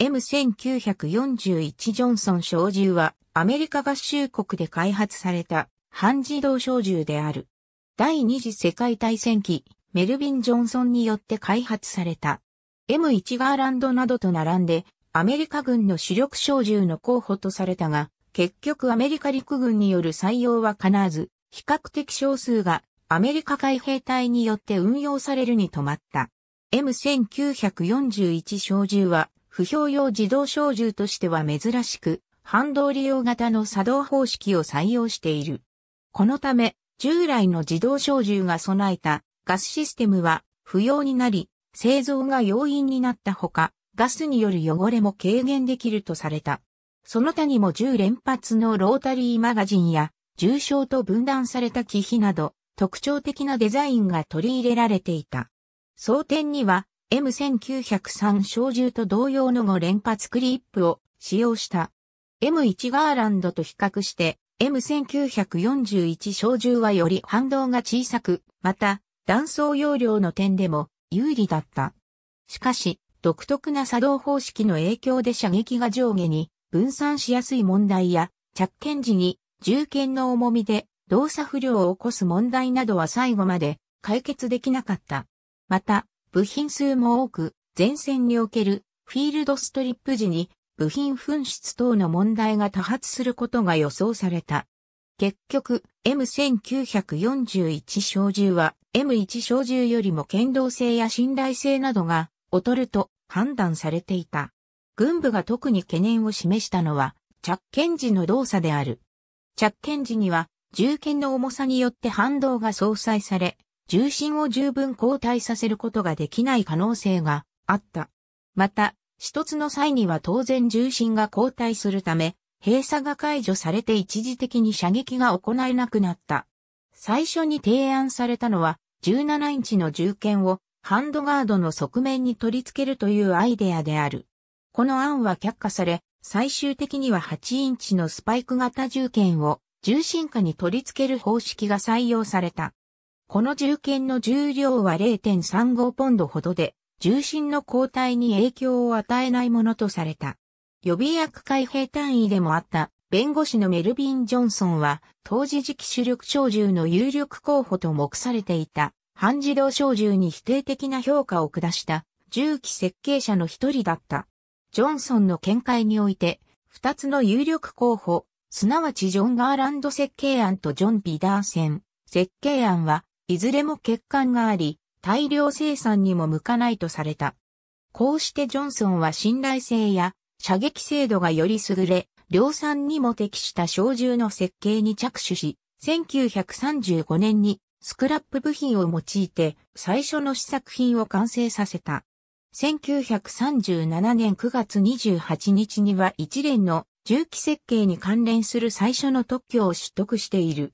M1941 ジョンソン小銃はアメリカ合衆国で開発された半自動小銃である。第二次世界大戦期、メルビン・ジョンソンによって開発された。M1 ガーランドなどと並んでアメリカ軍の主力小銃の候補とされたが、結局アメリカ陸軍による採用は叶わず、比較的少数がアメリカ海兵隊によって運用されるに止まった。M1941 小銃は不評用自動小銃としては珍しく、反動利用型の作動方式を採用している。このため、従来の自動小銃が備えたガスシステムは不要になり、製造が容易になったほか、ガスによる汚れも軽減できるとされた。その他にも10連発のロータリーマガジンや、重傷と分断された機器など、特徴的なデザインが取り入れられていた。争点には、M1903 小銃と同様の5連発クリップを使用した。M1 ガーランドと比較して M1941 小銃はより反動が小さく、また弾倉容量の点でも有利だった。しかし、独特な作動方式の影響で射撃が上下に分散しやすい問題や、着剣時に銃剣の重みで動作不良を起こす問題などは最後まで解決できなかった。また、部品数も多く、前線におけるフィールドストリップ時に部品紛失等の問題が多発することが予想された。結局、M1941 小銃は M1 小銃よりも剣道性や信頼性などが劣ると判断されていた。軍部が特に懸念を示したのは着剣時の動作である。着剣時には銃剣の重さによって反動が相殺され、重心を十分交代させることができない可能性があった。また、一つの際には当然重心が交代するため、閉鎖が解除されて一時的に射撃が行えなくなった。最初に提案されたのは、17インチの銃剣をハンドガードの側面に取り付けるというアイデアである。この案は却下され、最終的には8インチのスパイク型銃剣を重心下に取り付ける方式が採用された。この銃剣の重量は0.35ポンドほどで、重心の交代に影響を与えないものとされた。予備役海兵単位でもあった弁護士のメルビン・ジョンソンは、当時時期主力小銃の有力候補と目されていた、半自動小銃に否定的な評価を下した、銃器設計者の一人だった。ジョンソンの見解において、二つの有力候補、すなわちジョン・ガーランド設計案とジョン・ビダーセン設計案は、いずれも欠陥があり、大量生産にも向かないとされた。こうしてジョンソンは信頼性や射撃精度がより優れ、量産にも適した小銃の設計に着手し、1935年にスクラップ部品を用いて最初の試作品を完成させた。1937年9月28日には一連の銃器設計に関連する最初の特許を取得している。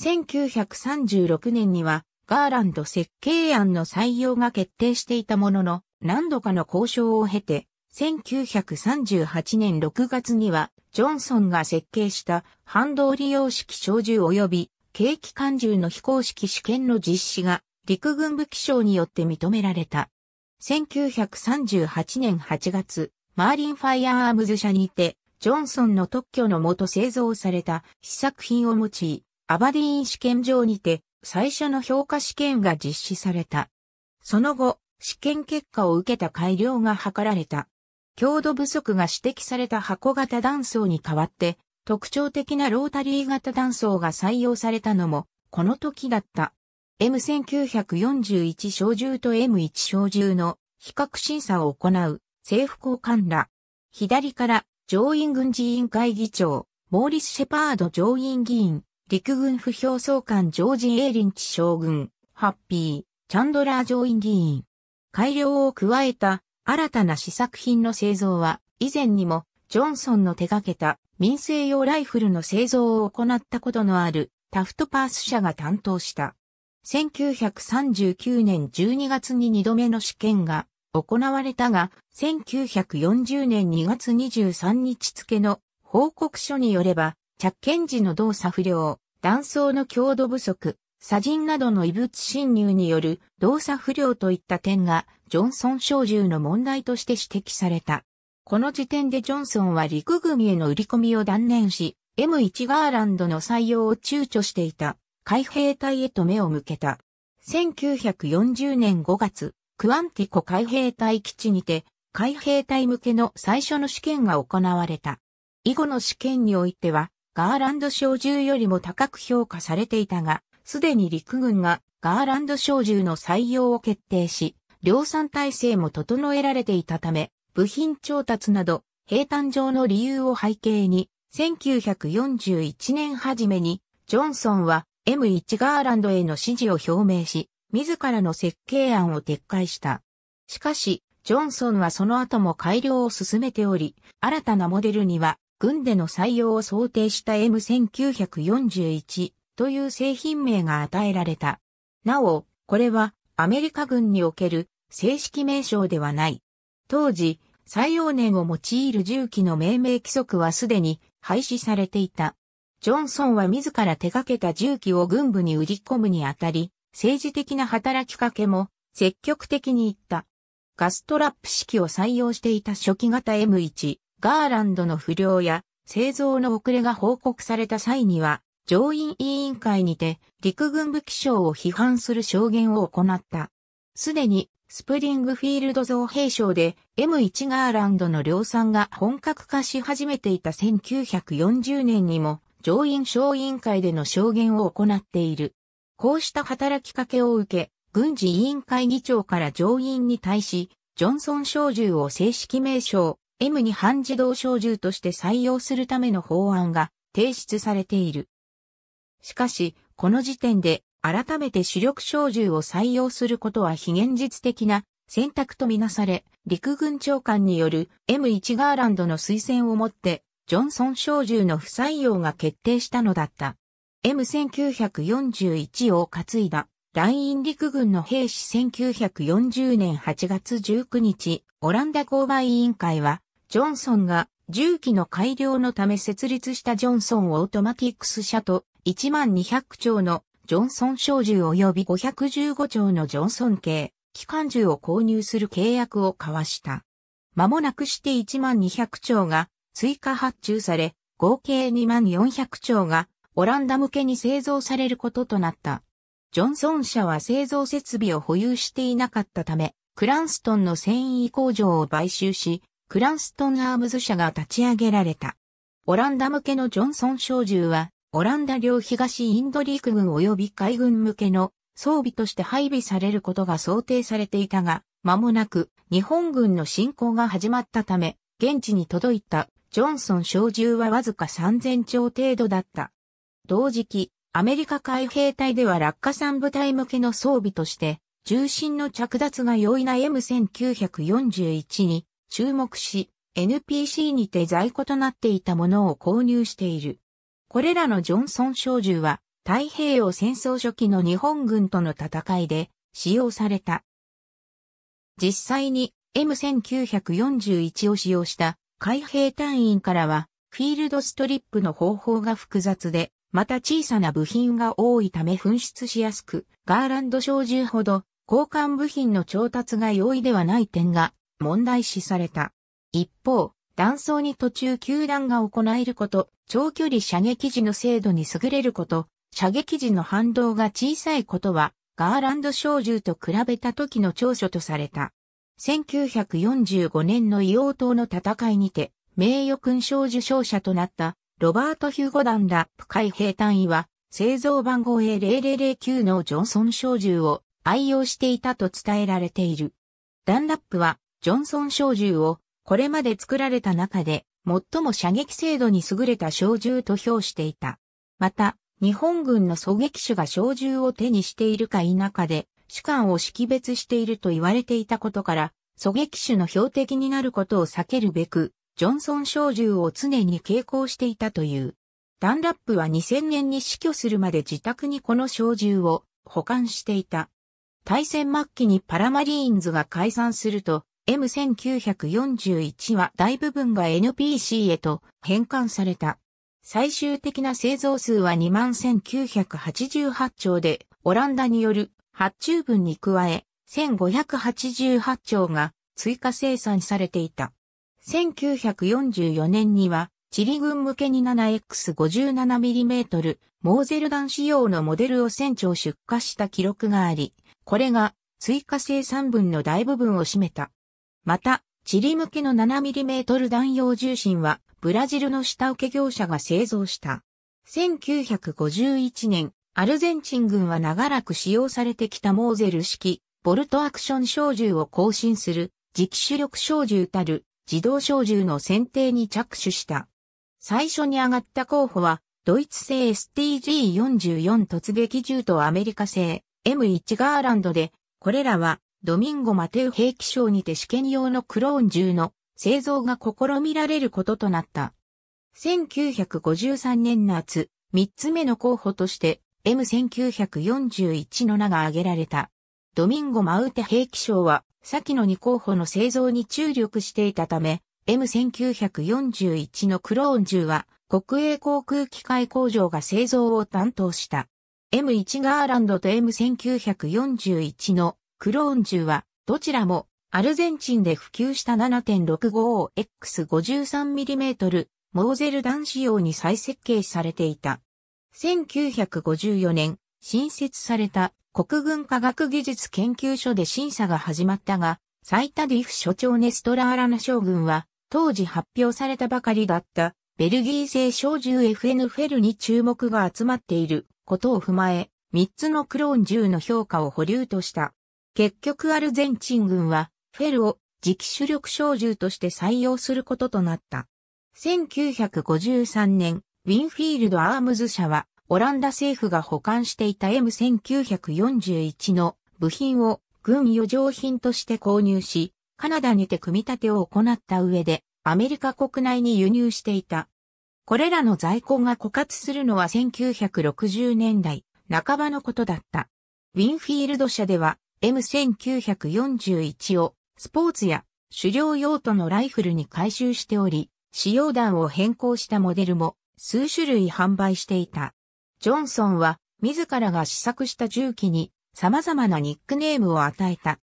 1936年にはガーランド設計案の採用が決定していたものの、何度かの交渉を経て、1938年6月には、ジョンソンが設計した反動利用式小銃及び軽機関銃の非公式試験の実施が陸軍武器省によって認められた。1938年8月、マーリンファイアアームズ社にて、ジョンソンの特許のもと製造された試作品を用い、アバディーン試験場にて最初の評価試験が実施された。その後、試験結果を受けた改良が図られた。強度不足が指摘された箱型断層に代わって、特徴的なロータリー型断層が採用されたのも、この時だった。M1941 小銃と M1 小銃の比較審査を行う政府高官ら。左から上院軍事委員会議長、モーリス・シェパード上院議員、陸軍不評総監ジョージ・エーリンチ将軍、ハッピー、チャンドラー上院議員。改良を加えた新たな試作品の製造は、以前にも、ジョンソンの手掛けた民生用ライフルの製造を行ったことのあるタフトパース社が担当した。1939年12月に2度目の試験が行われたが、1940年2月23日付の報告書によれば、着剣時の動作不良、断層の強度不足、砂塵などの異物侵入による動作不良といった点が、ジョンソン小銃の問題として指摘された。この時点でジョンソンは陸組への売り込みを断念し、M1 ガーランドの採用を躊躇していた、海兵隊へと目を向けた。1940年5月、クアンティコ海兵隊基地にて、海兵隊向けの最初の試験が行われた。以後の試験においては、ガーランド小銃よりも高く評価されていたが、すでに陸軍がガーランド小銃の採用を決定し、量産体制も整えられていたため、部品調達など、平坦上の理由を背景に、1941年初めに、ジョンソンは M1 ガーランドへの支持を表明し、自らの設計案を撤回した。しかし、ジョンソンはその後も改良を進めており、新たなモデルには軍での採用を想定した M1941 という製品名が与えられた。なお、これはアメリカ軍における正式名称ではない。当時、採用年を用いる銃器の命名規則はすでに廃止されていた。ジョンソンは自ら手掛けた銃器を軍部に売り込むにあたり、政治的な働きかけも積極的に言った。ガストラップ式を採用していた初期型 M1、ガーランドの不良や製造の遅れが報告された際には、上院委員会にて陸軍武器省を批判する証言を行った。すでにスプリングフィールド造兵省で M1 ガーランドの量産が本格化し始めていた1940年にも上院小委員会での証言を行っている。こうした働きかけを受け、軍事委員会議長から上院に対し、ジョンソン小銃を正式名称、M に半自動小銃として採用するための法案が提出されている。しかし、この時点で改めて主力小銃を採用することは非現実的な選択とみなされ、陸軍長官による M1 ガーランドの推薦をもって、ジョンソン小銃の不採用が決定したのだった。M1941 を担いだ、ライン陸軍の兵士1940年8月19日、オランダ購買委員会は、ジョンソンが重機の改良のため設立したジョンソンオートマティックス社と1200丁のジョンソン小銃及び515丁のジョンソン系機関銃を購入する契約を交わした。間もなくして1200丁が追加発注され、合計2400丁がオランダ向けに製造されることとなった。ジョンソン社は製造設備を保有していなかったため、クランストンの繊維工場を買収し、クランストン・アームズ社が立ち上げられた。オランダ向けのジョンソン小銃は、オランダ領東インド陸軍及び海軍向けの装備として配備されることが想定されていたが、間もなく日本軍の侵攻が始まったため、現地に届いたジョンソン小銃はわずか3000丁程度だった。同時期、アメリカ海兵隊では落下産部隊向けの装備として、重心の着脱が容易な M1941 に注目し、NPC にて在庫となっていたものを購入している。これらのジョンソン小銃は太平洋戦争初期の日本軍との戦いで使用された。実際に M1941 を使用した海兵隊員からはフィールドストリップの方法が複雑で、また小さな部品が多いため紛失しやすく、ガーランド小銃ほど交換部品の調達が容易ではない点が問題視された。一方、弾倉に途中球団が行えること、長距離射撃時の精度に優れること、射撃時の反動が小さいことは、ガーランド小銃と比べた時の長所とされた。1945年の硫黄島の戦いにて、名誉勲章受賞者となったロバート・ヒューゴダンラップ海兵隊員は、製造番号 A0009 のジョンソン小銃を愛用していたと伝えられている。ダンラップはジョンソン小銃をこれまで作られた中で最も射撃精度に優れた小銃と評していた。また、日本軍の狙撃手が小銃を手にしているか否かで主観を識別していると言われていたことから、狙撃手の標的になることを避けるべく、ジョンソン小銃を常に携行していたという。ダンラップは2000年に死去するまで自宅にこの小銃を保管していた。大戦末期にパラマリーンズが解散すると、M1941 は大部分が NPC へと変換された。最終的な製造数は21,988丁で、オランダによる発注分に加え、1,588丁が追加生産されていた。1944年には、チリ軍向けに 7X57mm モーゼルダン仕様のモデルを船長出荷した記録があり、これが追加生産分の大部分を占めた。また、チリ向けの 7mm 弾用重心は、ブラジルの下請け業者が製造した。1951年、アルゼンチン軍は長らく使用されてきたモーゼル式、ボルトアクション小銃を更新する、磁気主力小銃たる、自動小銃の選定に着手した。最初に上がった候補は、ドイツ製 STG44 突撃銃とアメリカ製 M1 ガーランドで、これらはドミンゴ・マテウ兵器賞にて試験用のクローン銃の製造が試みられることとなった。1953年夏、三つ目の候補として M1941 の名が挙げられた。ドミンゴ・マウテ兵器賞は、先の2候補の製造に注力していたため、M1941 のクローン銃は、国営航空機械工場が製造を担当した。M1 ガーランドと M1941 のクローン銃は、どちらも、アルゼンチンで普及した 7.655X53mm モーゼル弾仕様に再設計されていた。1954年、新設された国軍科学技術研究所で審査が始まったが、最多ディフ所長ネストラーラナ将軍は、当時発表されたばかりだった、ベルギー製小銃 FN フェルに注目が集まっていることを踏まえ、3つのクローン銃の評価を保留とした。結局アルゼンチン軍はフェルを磁気主力小銃として採用することとなった。1953年、ウィンフィールド・アームズ社は、オランダ政府が保管していた M1941 の部品を軍余剰品として購入し、カナダにて組み立てを行った上で、アメリカ国内に輸入していた。これらの在庫が枯渇するのは1960年代半ばのことだった。ウィンフィールド社では M1941 をスポーツや狩猟用途のライフルに回収しており、使用弾を変更したモデルも数種類販売していた。ジョンソンは自らが試作した銃器に様々なニックネームを与えた。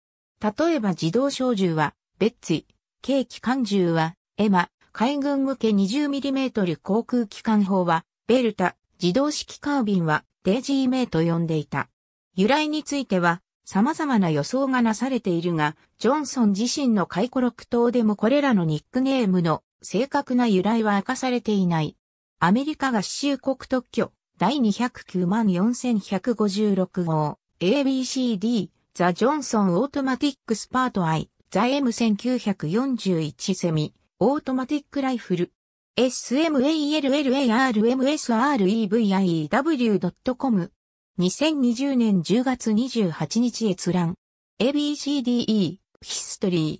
例えば自動小銃はベッツィ、軽機関銃はエマ、海軍向け 20mm 航空機関砲はベルタ、自動式カービンはデイジーメイと呼んでいた。由来については様々な予想がなされているが、ジョンソン自身の回顧録等でもこれらのニックネームの正確な由来は明かされていない。アメリカ合衆国特許第209万4156号 ABCD ザ・ジョンソン・オートマティック・スパート・アイザ・ M1941 セミオートマティック・ライフル smallarmsreviw.com 2020年10月28日閲覧。ABCDE、ヒストリー。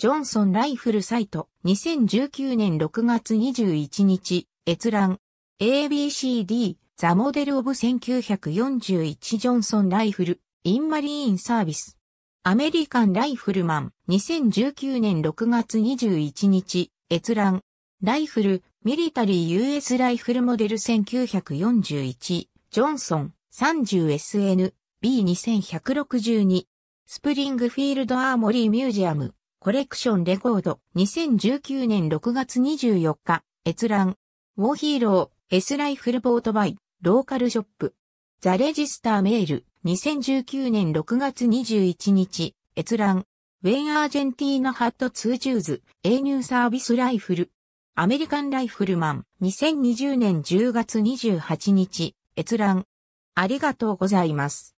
ジョンソンライフルサイト。2019年6月21日、閲覧。ABCD、ザモデルオブ1941ジョンソンライフル、インマリーンサービス。アメリカンライフルマン。2019年6月21日、閲覧。ライフル、ミリタリー US ライフルモデル1941、ジョンソン。30SN B2162 スプリングフィールドアーモリーミュージアムコレクションレコード2019年6月24日閲覧ウォーヒーロー S ライフルボートバイローカルショップザレジスターメール2019年6月21日閲覧ウェンアージェンティーナハットツージューズ A ニューサービスライフルアメリカンライフルマン2020年10月28日閲覧ありがとうございます。